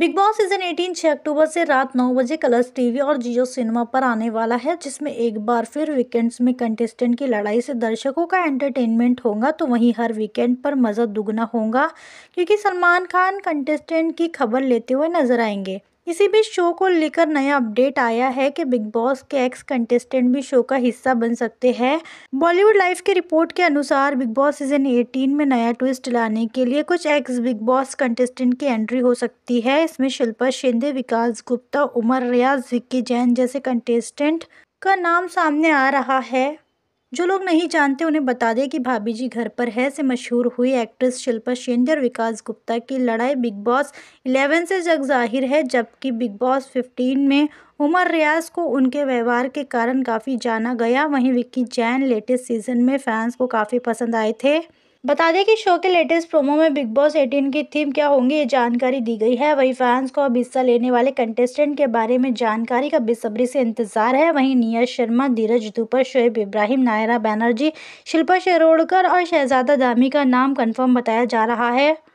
big boss season 18 छह अक्टूबर से रात 9 बजे कलर्स टीवी और जियो सिनेमा पर आने वाला है जिसमें एक बार फिर वीकेंड्स में कंटेस्टेंट की लड़ाई से दर्शकों का एंटरटेनमेंट होगा तो वहीं हर वीकेंड पर मज़ा दुगना होगा क्योंकि सलमान खान कंटेस्टेंट की खबर लेते हुए नजर आएंगे किसी भी शो को लेकर नया अपडेट आया है कि बिग बॉस के एक्स कंटेस्टेंट भी शो का हिस्सा बन सकते हैं बॉलीवुड लाइफ की रिपोर्ट के अनुसार बिग बॉस सीजन 18 में नया ट्विस्ट लाने के लिए कुछ एक्स बिग बॉस कंटेस्टेंट की एंट्री हो सकती है इसमें शिल्पा शिंदे विकास गुप्ता उमर रियाज विक्की जैन जैसे कंटेस्टेंट का नाम सामने आ रहा है जो लोग नहीं जानते उन्हें बता दें कि भाभी जी घर पर है से मशहूर हुई एक्ट्रेस शिल्पा शेंदे और विकास गुप्ता की लड़ाई बिग बॉस 11 से जग जाहिर है जबकि बिग बॉस 15 में उमर रियाज को उनके व्यवहार के कारण काफ़ी जाना गया वहीं विक्की जैन लेटेस्ट सीजन में फैंस को काफ़ी पसंद आए थे बता दें कि शो के लेटेस्ट प्रोमो में बिग बॉस 18 की थीम क्या होंगी ये जानकारी दी गई है वहीं फैंस को अब हिस्सा लेने वाले कंटेस्टेंट के बारे में जानकारी का बेसब्री से इंतजार है वहीं निया शर्मा धीरज धूपर शोएब इब्राहिम नायरा बैनर्जी शिल्पा शेरोडकर और शहजादा दामी का नाम कन्फर्म बताया जा रहा है